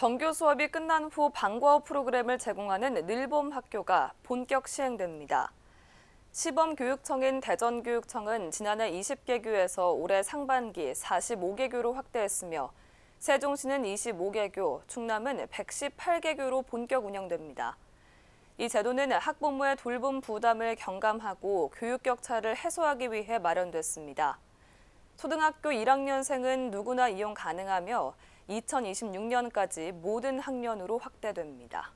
정규 수업이 끝난 후 방과후 프로그램을 제공하는 늘봄 학교가 본격 시행됩니다. 시범교육청인 대전교육청은 지난해 20개 교에서 올해 상반기 45개 교로 확대했으며 세종시는 25개 교, 충남은 118개 교로 본격 운영됩니다. 이 제도는 학부모의 돌봄 부담을 경감하고 교육 격차를 해소하기 위해 마련됐습니다. 초등학교 1학년생은 누구나 이용 가능하며 2026년까지 모든 학년으로 확대됩니다.